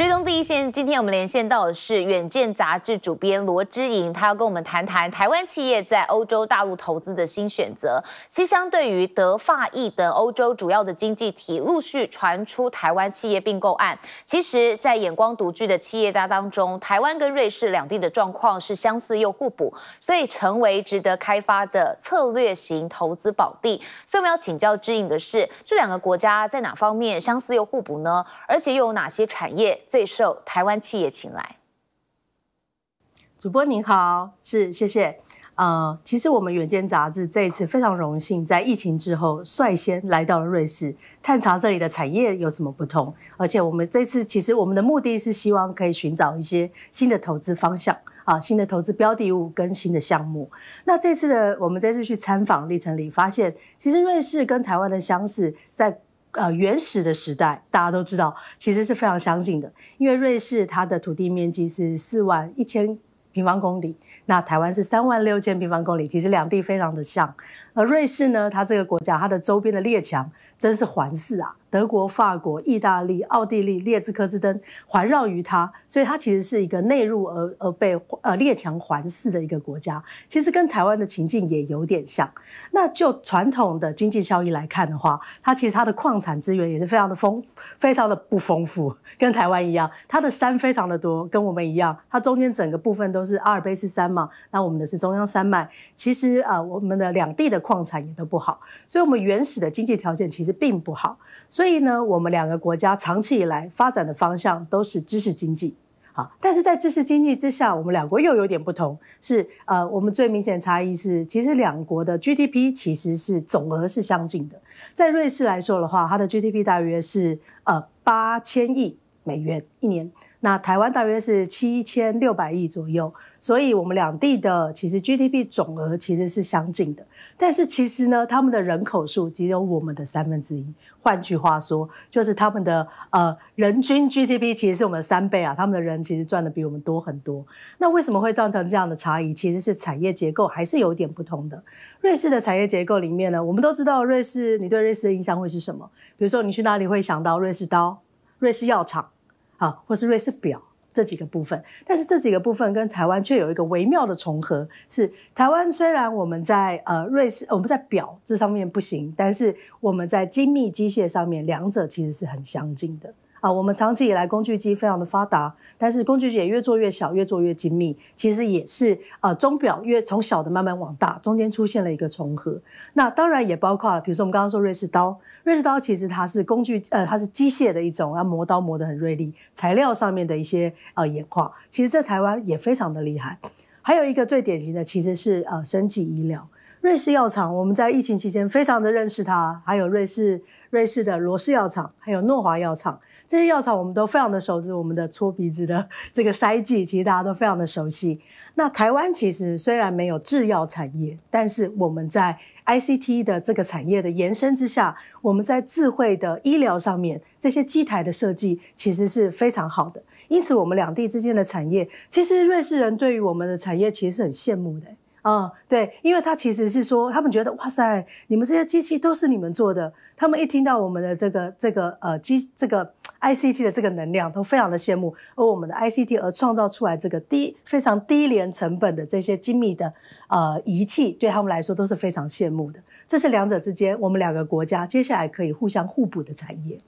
追踪第一线，今天我们连线到的是《远见》杂志主编罗之颖，他要跟我们谈谈台湾企业在欧洲大陆投资的新选择。其实，相对于德、法、意等欧洲主要的经济体，陆续传出台湾企业并购案。其实，在眼光独具的企业家当中，台湾跟瑞士两地的状况是相似又互补，所以成为值得开发的策略型投资宝地。所以我们要请教之颖的是，这两个国家在哪方面相似又互补呢？而且又有哪些产业？最受台湾企业青睐。主播您好，是谢谢。呃，其实我们远见杂志这一次非常荣幸，在疫情之后率先来到了瑞士，探查这里的产业有什么不同。而且我们这次其实我们的目的是希望可以寻找一些新的投资方向啊，新的投资标的物跟新的项目。那这次的我们这次去参访历程里，发现其实瑞士跟台湾的相似在。呃，原始的时代，大家都知道，其实是非常相信的。因为瑞士它的土地面积是四万一千平方公里，那台湾是三万六千平方公里，其实两地非常的像。而瑞士呢，它这个国家，它的周边的列强。真是环视啊！德国、法国、意大利、奥地利、列支科之登环绕于它，所以它其实是一个内陆而而被呃列强环视的一个国家。其实跟台湾的情境也有点像。那就传统的经济效益来看的话，它其实它的矿产资源也是非常的丰，非常的不丰富，跟台湾一样。它的山非常的多，跟我们一样。它中间整个部分都是阿尔卑斯山嘛，那我们的是中央山脉。其实啊，我们的两地的矿产也都不好，所以我们原始的经济条件其实。并不好，所以呢，我们两个国家长期以来发展的方向都是知识经济，好，但是在知识经济之下，我们两国又有点不同，是呃，我们最明显的差异是，其实两国的 GDP 其实是总额是相近的，在瑞士来说的话，它的 GDP 大约是呃八千亿。美元一年，那台湾大约是七千六百亿左右，所以我们两地的其实 GDP 总额其实是相近的，但是其实呢，他们的人口数只有我们的三分之一。换句话说，就是他们的呃人均 GDP 其实是我们三倍啊，他们的人其实赚的比我们多很多。那为什么会造成这样的差异？其实是产业结构还是有点不同的。瑞士的产业结构里面呢，我们都知道瑞士，你对瑞士的印象会是什么？比如说你去哪里会想到瑞士刀、瑞士药厂？啊，或是瑞士表这几个部分，但是这几个部分跟台湾却有一个微妙的重合。是台湾虽然我们在呃瑞士，我们在表这上面不行，但是我们在精密机械上面，两者其实是很相近的。啊，我们长期以来工具机非常的发达，但是工具机也越做越小，越做越精密。其实也是啊，钟表越从小的慢慢往大，中间出现了一个重合。那当然也包括了，比如说我们刚刚说瑞士刀，瑞士刀其实它是工具，呃，它是机械的一种，要磨刀磨得很锐利，材料上面的一些啊演化，其实在台湾也非常的厉害。还有一个最典型的其实是呃生技医疗，瑞士药厂，我们在疫情期间非常的认识它，还有瑞士瑞士的罗氏药厂，还有诺华药厂。这些药草我们都非常地熟知，我们的搓鼻子的 这个塞剂，其实大家都非常的熟悉。那台湾其实虽然没有制药产业，但是我们在 ICT 的这个产业的延伸之下，我们在智慧的医疗上面，这些机台的设计其实是非常好的。因此，我们两地之间的产业，其实瑞士人对于我们的产业其实是很羡慕的。啊，对，因为他其实是说，他们觉得哇塞，你们这些机器都是你们做的。他们一听到我们的这个这个呃机这个 I C T 的这个能量，都非常的羡慕。而我们的 I C T 而创造出来这个低非常低廉成本的这些精密的呃仪器，对他们来说都是非常羡慕的。这是两者之间，我们两个国家接下来可以互相互补的产业。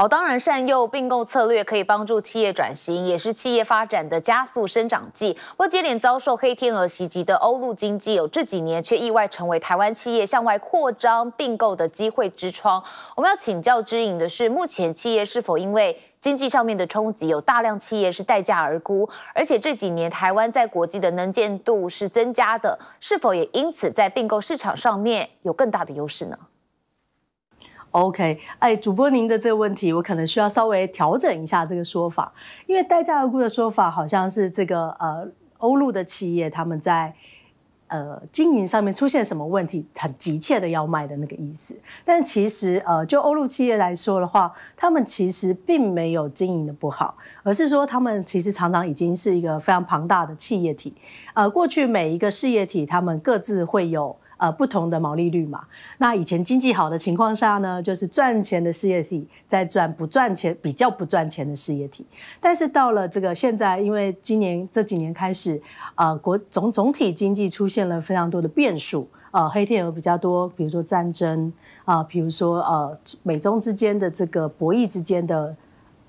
哦，当然，善用并购策略可以帮助企业转型，也是企业发展的加速生长剂。不过，接连遭受黑天鹅袭击的欧陆经济，有这几年却意外成为台湾企业向外扩张并购的机会之窗。我们要请教知引的是，目前企业是否因为经济上面的冲击，有大量企业是待价而沽？而且这几年台湾在国际的能见度是增加的，是否也因此在并购市场上面有更大的优势呢？OK，哎，主播您的这个问题，我可能需要稍微调整一下这个说法，因为“代价而沽”的说法好像是这个呃欧陆的企业他们在呃经营上面出现什么问题，很急切的要卖的那个意思。但其实呃就欧陆企业来说的话，他们其实并没有经营的不好，而是说他们其实常常已经是一个非常庞大的企业体。呃，过去每一个事业体，他们各自会有。呃，不同的毛利率嘛。那以前经济好的情况下呢，就是赚钱的事业体在赚不赚钱，比较不赚钱的事业体。但是到了这个现在，因为今年这几年开始，啊，国总总体经济出现了非常多的变数，啊，黑天鹅比较多，比如说战争啊，比如说呃，美中之间的这个博弈之间的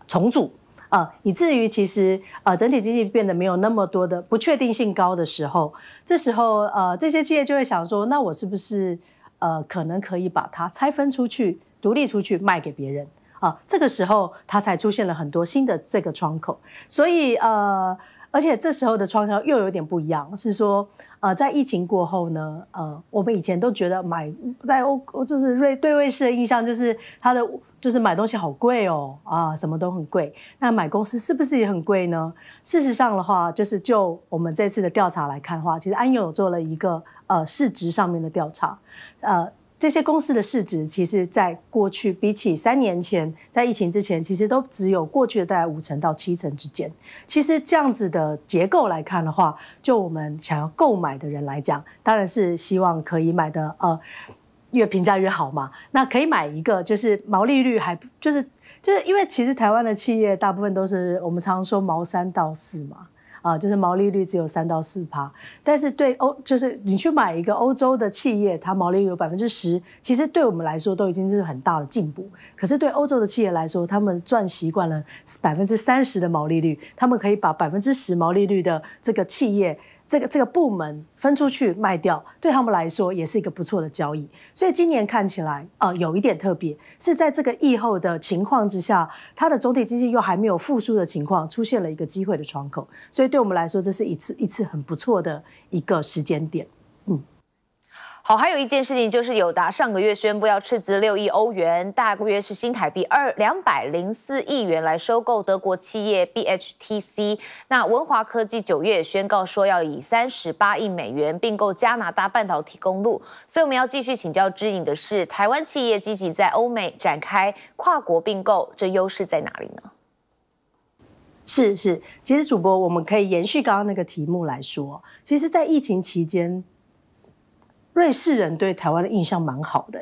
重组。啊，以至于其实，呃，整体经济变得没有那么多的不确定性高的时候，这时候，呃，这些企业就会想说，那我是不是，呃，可能可以把它拆分出去，独立出去卖给别人啊？这个时候，它才出现了很多新的这个窗口，所以，呃。而且这时候的创销又有点不一样，是说，呃，在疫情过后呢，呃，我们以前都觉得买在欧就是瑞对瑞士的印象就是它的就是买东西好贵哦啊，什么都很贵。那买公司是不是也很贵呢？事实上的话，就是就我们这次的调查来看的话，其实安友做了一个呃市值上面的调查，呃。这些公司的市值，其实，在过去比起三年前，在疫情之前，其实都只有过去的大概五成到七成之间。其实这样子的结构来看的话，就我们想要购买的人来讲，当然是希望可以买的，呃，越平价越好嘛。那可以买一个，就是毛利率还就是就是因为其实台湾的企业大部分都是我们常常说毛三到四嘛。啊，就是毛利率只有三到四趴，但是对欧，就是你去买一个欧洲的企业，它毛利率有百分之十，其实对我们来说都已经是很大的进步。可是对欧洲的企业来说，他们赚习惯了百分之三十的毛利率，他们可以把百分之十毛利率的这个企业。这个这个部门分出去卖掉，对他们来说也是一个不错的交易。所以今年看起来啊，有一点特别，是在这个疫后的情况之下，它的总体经济又还没有复苏的情况，出现了一个机会的窗口。所以对我们来说，这是一次一次很不错的一个时间点。好，还有一件事情就是，友达上个月宣布要斥资六亿欧元，大约是新台币二两百零四亿元，来收购德国企业 BHTC。那文华科技九月宣告说要以三十八亿美元并购加拿大半导体公路。所以我们要继续请教知影的是，台湾企业积极在欧美展开跨国并购，这优势在哪里呢？是是，其实主播我们可以延续刚刚那个题目来说，其实，在疫情期间。瑞士人对台湾的印象蛮好的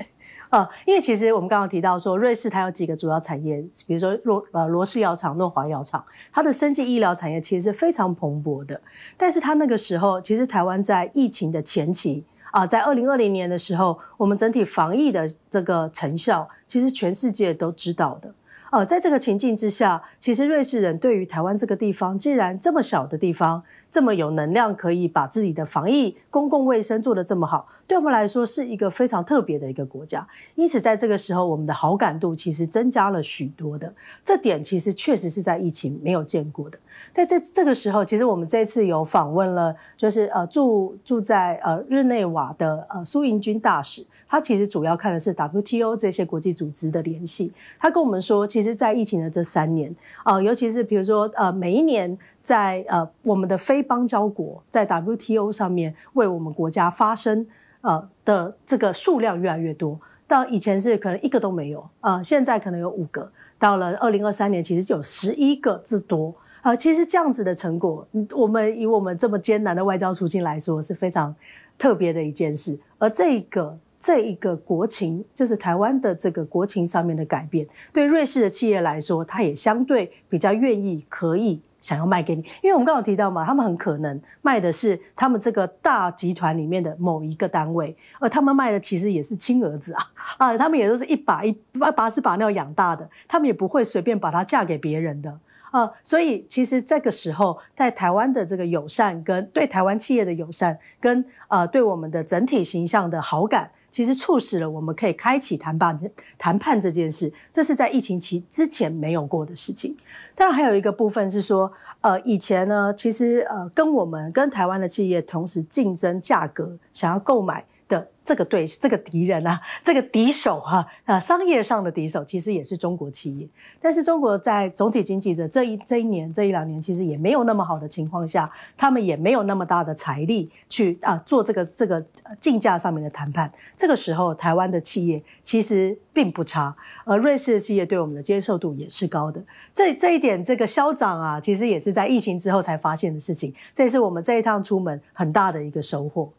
啊，因为其实我们刚刚提到说，瑞士它有几个主要产业，比如说罗呃罗氏药厂、诺华药厂，它的生技医疗产业其实是非常蓬勃的。但是它那个时候，其实台湾在疫情的前期啊，在二零二零年的时候，我们整体防疫的这个成效，其实全世界都知道的。哦，在这个情境之下，其实瑞士人对于台湾这个地方，既然这么小的地方，这么有能量，可以把自己的防疫公共卫生做得这么好，对我们来说是一个非常特别的一个国家。因此，在这个时候，我们的好感度其实增加了许多的，这点其实确实是在疫情没有见过的。在这这个时候，其实我们这次有访问了，就是呃住住在呃日内瓦的呃苏英军大使，他其实主要看的是 WTO 这些国际组织的联系。他跟我们说，其实，在疫情的这三年，啊，尤其是比如说呃每一年在呃我们的非邦交国在 WTO 上面为我们国家发声呃的这个数量越来越多，到以前是可能一个都没有，呃，现在可能有五个，到了二零二三年，其实就有十一个之多。啊，其实这样子的成果，我们以我们这么艰难的外交处境来说，是非常特别的一件事。而这个这一个国情，就是台湾的这个国情上面的改变，对瑞士的企业来说，它也相对比较愿意，可以想要卖给你。因为我们刚刚提到嘛，他们很可能卖的是他们这个大集团里面的某一个单位，而他们卖的其实也是亲儿子啊啊，他们也都是一把一把把屎把尿养大的，他们也不会随便把它嫁给别人的。啊，所以其实这个时候，在台湾的这个友善跟对台湾企业的友善跟呃对我们的整体形象的好感，其实促使了我们可以开启谈判谈判这件事，这是在疫情期之前没有过的事情。当然，还有一个部分是说，呃，以前呢，其实呃跟我们跟台湾的企业同时竞争价格，想要购买。的这个对这个敌人啊，这个敌手哈啊，商业上的敌手其实也是中国企业。但是中国在总体经济的这一这一年这一两年其实也没有那么好的情况下，他们也没有那么大的财力去啊做这个这个竞价上面的谈判。这个时候，台湾的企业其实并不差，而瑞士的企业对我们的接受度也是高的。这这一点这个消长啊，其实也是在疫情之后才发现的事情。这也是我们这一趟出门很大的一个收获。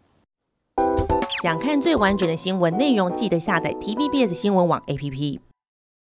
想看最完整的新闻内容，记得下载 TVBS 新闻网 APP。